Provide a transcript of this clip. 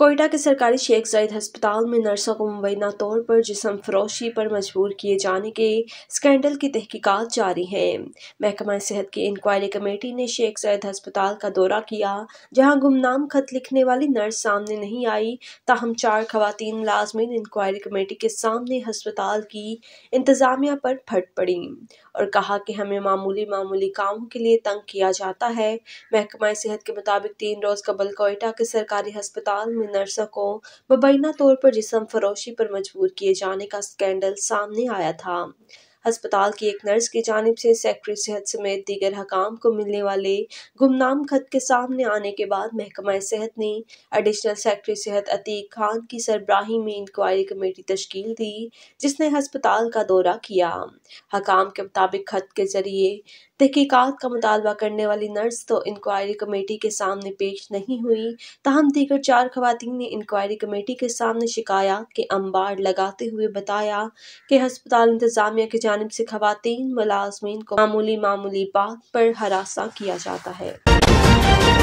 कोयटा के सरकारी शेख जैद अस्पताल में नर्सों को मुबैना तौर पर जिसम फरोशी पर मजबूर किए जाने के स्कैंडल की तहकीकात जारी है महकमा सेहत की इंक्वायरी कमेटी ने शेख जैद अस्पताल का दौरा किया जहां गुमनाम खत लिखने वाली नर्स सामने नहीं आई ताहम चार खातन मुलाजमिन इंक्वायरी कमेटी के सामने हस्पताल की इंतज़ामिया पर फट पड़ी और कहा कि हमें मामूली मामूली कामों के लिए तंग किया जाता है महकमा सेहत के मुताबिक तीन रोज़ कबल कोयटा के सरकारी हस्पताल में नर्सकों मुबैना तौर पर जिसम फरोशी पर मजबूर किए जाने का स्कैंडल सामने आया था अस्पताल की एक नर्स की जानब से सेक्रेटरी सेहत समेत दीगर हकाम को मिलने वाले गुमनाम खत के सामने आने के बाद महकमा सेहत ने एडिशनल सेक्रेटरी सेहत अतीक खान की सरबराही में इंक्वायरी कमेटी तश्कील दी जिसने हस्पताल का दौरा किया हकाम के मुताबिक खत के जरिए तहकीक़त का मुतालबा करने वाली नर्स तो इंक्वायरी कमेटी के सामने पेश नहीं हुई तहम दीगर चार खुतिन ने इंक्वायरी कमेटी के सामने शिकाया के अंबार लगाते हुए बताया कि हस्पताल इंतजामिया की जानब से खुतिन मुलाजमीन को मामूली मामूली बात पर हरासा किया जाता है